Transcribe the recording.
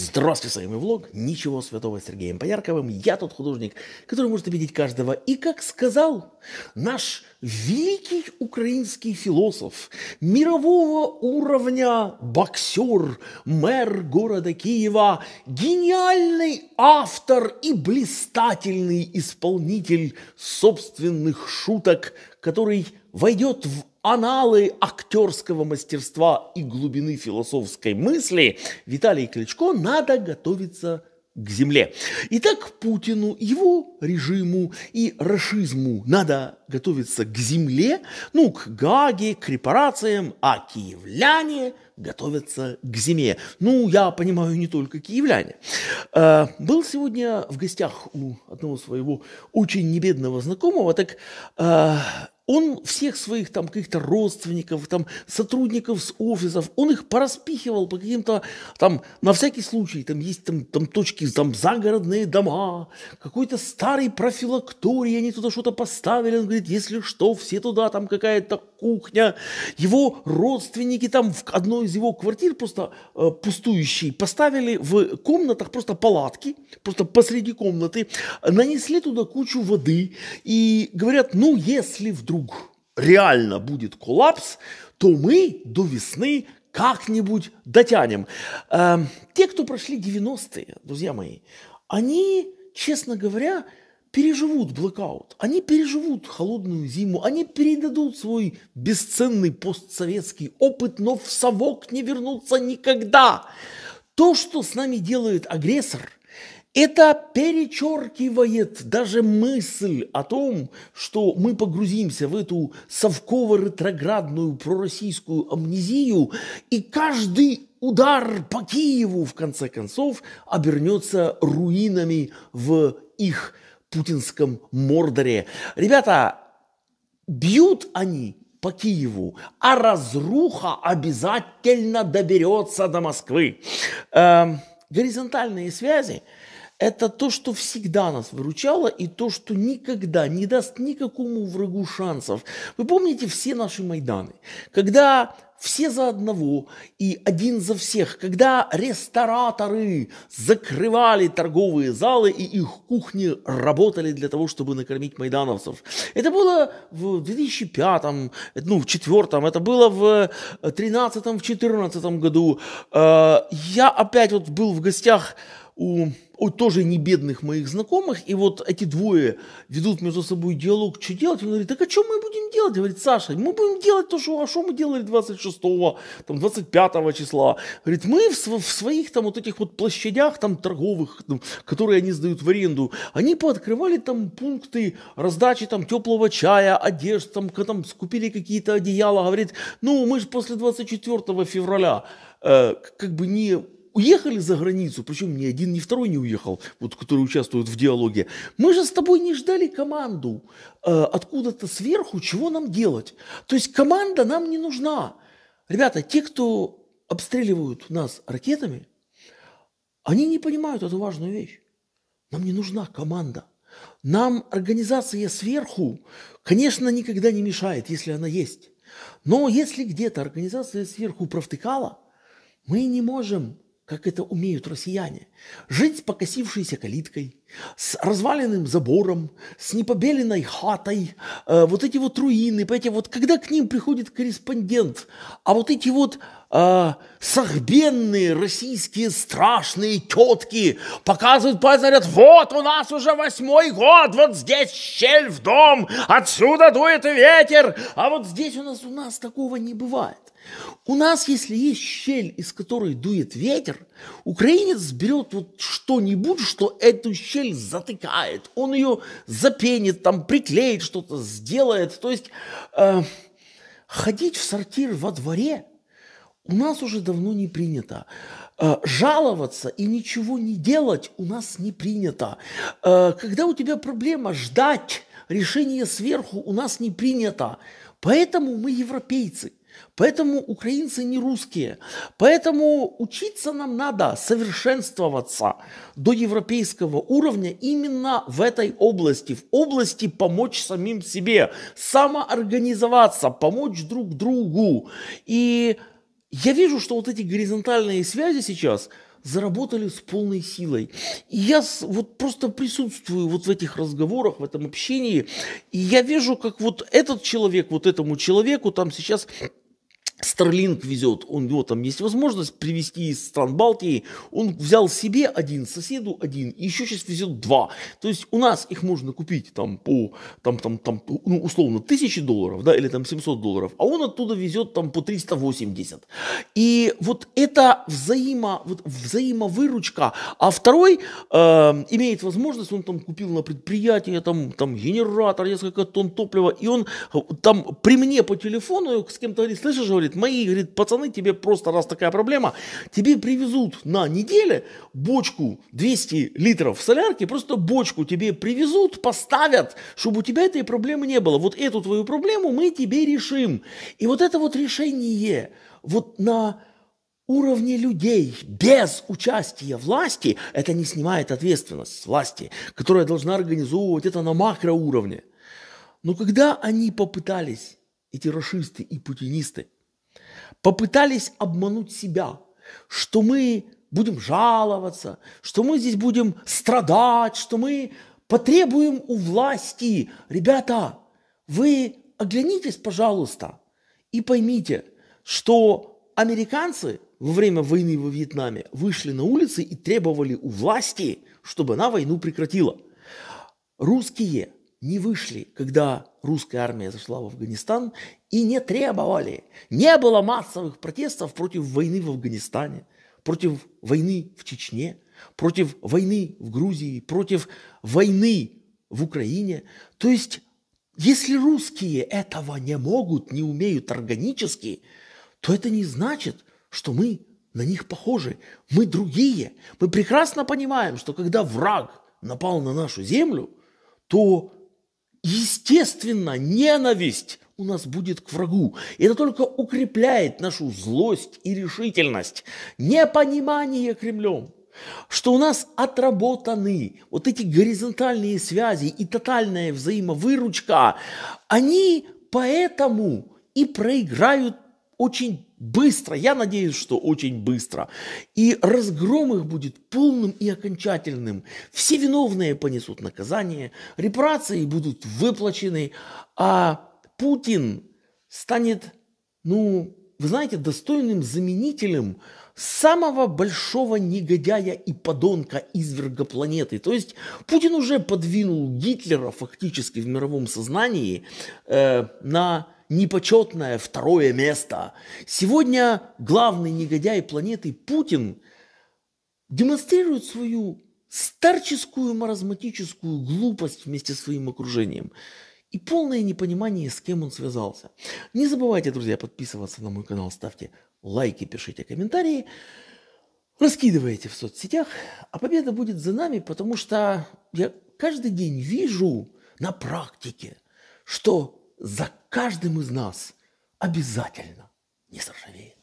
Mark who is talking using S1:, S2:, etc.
S1: Здравствуйте, с вами влог «Ничего святого» с Сергеем Поярковым. Я тот художник, который может обидеть каждого. И как сказал наш великий украинский философ, мирового уровня боксер, мэр города Киева, гениальный автор и блистательный исполнитель собственных шуток, который войдет в аналы актерского мастерства и глубины философской мысли, Виталий Кличко надо готовиться к земле. Итак, Путину, его режиму и расизму надо готовиться к земле, ну, к Гаге, к репарациям, а киевляне готовятся к зиме. Ну, я понимаю, не только киевляне. Э, был сегодня в гостях у одного своего очень небедного знакомого, так э, он всех своих там каких-то родственников, там сотрудников с офисов, он их пораспихивал по каким-то там, на всякий случай, там есть там, там точки, там загородные дома, какой-то старый профилакторий, они туда что-то поставили, он говорит, если что, все туда, там какая-то кухня, его родственники там в одной из его квартир просто э, пустующей поставили в комнатах просто палатки, просто посреди комнаты, нанесли туда кучу воды и говорят, ну если вдруг реально будет коллапс, то мы до весны как-нибудь дотянем. Э, те, кто прошли 90-е, друзья мои, они, честно говоря, переживут блокаут, они переживут холодную зиму, они передадут свой бесценный постсоветский опыт, но в совок не вернутся никогда. То, что с нами делает агрессор, это перечеркивает даже мысль о том, что мы погрузимся в эту совково-ретроградную пророссийскую амнезию, и каждый удар по Киеву, в конце концов, обернется руинами в их путинском Мордоре. Ребята, бьют они по Киеву, а разруха обязательно доберется до Москвы. Э, горизонтальные связи – это то, что всегда нас выручало и то, что никогда не даст никакому врагу шансов. Вы помните все наши Майданы, когда все за одного и один за всех, когда рестораторы закрывали торговые залы и их кухни работали для того, чтобы накормить майдановцев. Это было в 2005, ну, в 2004, это было в 2013, в 2014 году. Э, я опять вот был в гостях у, у тоже не бедных моих знакомых, и вот эти двое ведут между собой диалог, что делать, он говорит, так а что мы будем делать? Говорит, Саша, мы будем делать то, что, а что мы делали 26-го, там, 25 числа? Говорит, мы в, в своих там вот этих вот площадях там торговых, там, которые они сдают в аренду, они пооткрывали там пункты раздачи там теплого чая, одежды, там, там скупили какие-то одеяла, говорит, ну, мы же после 24 февраля э, как бы не уехали за границу, причем ни один, ни второй не уехал, вот, который участвует в диалоге. Мы же с тобой не ждали команду э, откуда-то сверху, чего нам делать. То есть команда нам не нужна. Ребята, те, кто обстреливают нас ракетами, они не понимают эту важную вещь. Нам не нужна команда. Нам организация сверху, конечно, никогда не мешает, если она есть. Но если где-то организация сверху провтыкала, мы не можем как это умеют россияне. Жить с покосившейся калиткой, с разваленным забором, с непобеленной хатой, э, вот эти вот руины, понимаете, вот когда к ним приходит корреспондент, а вот эти вот а, сахбенные российские страшные тетки показывают пальцы, говорят, вот у нас уже восьмой год, вот здесь щель в дом, отсюда дует ветер, а вот здесь у нас, у нас такого не бывает. У нас, если есть щель, из которой дует ветер, украинец берет вот что-нибудь, что эту щель затыкает, он ее запенит, там приклеит что-то, сделает, то есть... Э, ходить в сортир во дворе у нас уже давно не принято. А, жаловаться и ничего не делать у нас не принято. А, когда у тебя проблема, ждать решения сверху у нас не принято. Поэтому мы европейцы. Поэтому украинцы не русские. Поэтому учиться нам надо, совершенствоваться до европейского уровня именно в этой области, в области помочь самим себе, самоорганизоваться, помочь друг другу. И я вижу, что вот эти горизонтальные связи сейчас заработали с полной силой. И я вот просто присутствую вот в этих разговорах, в этом общении, и я вижу, как вот этот человек вот этому человеку там сейчас Старлинг везет, он, у него там есть возможность привезти из стран Балтии. Он взял себе один, соседу один, и еще сейчас везет два. То есть у нас их можно купить там по, там, там, там, ну, условно, тысячи долларов, да, или там 700 долларов, а он оттуда везет там по 380. И вот это взаимо, вот взаимовыручка. А второй э, имеет возможность, он там купил на предприятие, там, там генератор, несколько тонн топлива, и он э, там при мне по телефону с кем-то говорит, слышишь, говорит, говорит, мои, говорит, пацаны, тебе просто, раз такая проблема, тебе привезут на неделе бочку 200 литров солярки, просто бочку тебе привезут, поставят, чтобы у тебя этой проблемы не было. Вот эту твою проблему мы тебе решим. И вот это вот решение, вот на уровне людей без участия власти, это не снимает ответственность власти, которая должна организовывать это на макроуровне. Но когда они попытались, эти расисты и путинисты, попытались обмануть себя, что мы будем жаловаться, что мы здесь будем страдать, что мы потребуем у власти. Ребята, вы оглянитесь, пожалуйста, и поймите, что американцы во время войны во Вьетнаме вышли на улицы и требовали у власти, чтобы она войну прекратила. Русские – не вышли, когда русская армия зашла в Афганистан, и не требовали. Не было массовых протестов против войны в Афганистане, против войны в Чечне, против войны в Грузии, против войны в Украине. То есть, если русские этого не могут, не умеют органически, то это не значит, что мы на них похожи, мы другие. Мы прекрасно понимаем, что когда враг напал на нашу землю, то естественно, ненависть у нас будет к врагу. это только укрепляет нашу злость и решительность. Непонимание Кремлем, что у нас отработаны вот эти горизонтальные связи и тотальная взаимовыручка, они поэтому и проиграют очень Быстро, я надеюсь, что очень быстро. И разгром их будет полным и окончательным. Все виновные понесут наказание, репарации будут выплачены, а Путин станет, ну, вы знаете, достойным заменителем самого большого негодяя и подонка изверга планеты. То есть Путин уже подвинул Гитлера фактически в мировом сознании э, на непочетное второе место. Сегодня главный негодяй планеты Путин демонстрирует свою старческую маразматическую глупость вместе с своим окружением и полное непонимание, с кем он связался. Не забывайте, друзья, подписываться на мой канал, ставьте лайки, пишите комментарии, раскидывайте в соцсетях, а победа будет за нами, потому что я каждый день вижу на практике, что за каждым из нас обязательно не сожалеет.